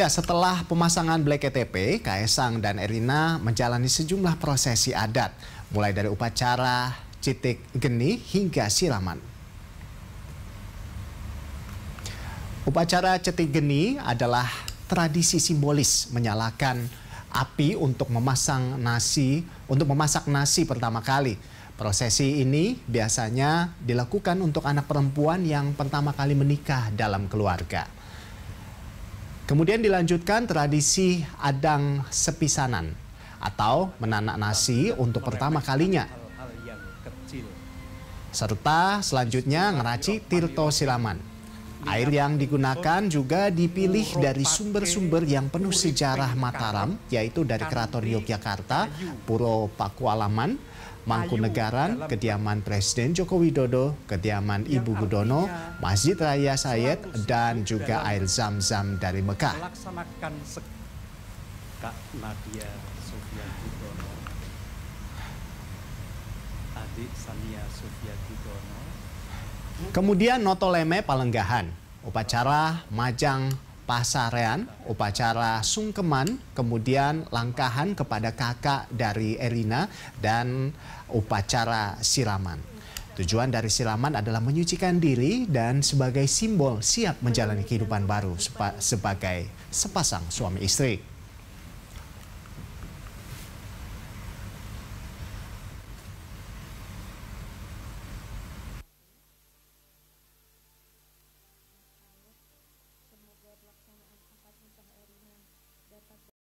Ya, setelah pemasangan Black KTP, Kaisang dan Erina menjalani sejumlah prosesi adat, mulai dari upacara, citik geni hingga siraman. Upacara cetik geni adalah tradisi simbolis menyalakan api untuk memasang nasi, untuk memasak nasi pertama kali. Prosesi ini biasanya dilakukan untuk anak perempuan yang pertama kali menikah dalam keluarga. Kemudian dilanjutkan tradisi adang sepisanan atau menanak nasi untuk pertama kalinya. Serta selanjutnya ngeraci tirto silaman. Air yang digunakan juga dipilih dari sumber-sumber yang penuh sejarah Mataram, yaitu dari Keraton Yogyakarta, Puro Pakualaman, Mangkunegaran, kediaman Presiden Joko Widodo, kediaman Ibu Gudono, Masjid Raya Sayed, dan juga air zam-zam dari Mekah. Kemudian Kemudian Notoleme Palenggahan, upacara Majang pasarean, upacara sungkeman, kemudian langkahan kepada kakak dari Erina dan upacara siraman. Tujuan dari siraman adalah menyucikan diri dan sebagai simbol siap menjalani kehidupan baru sebagai sepasang suami istri.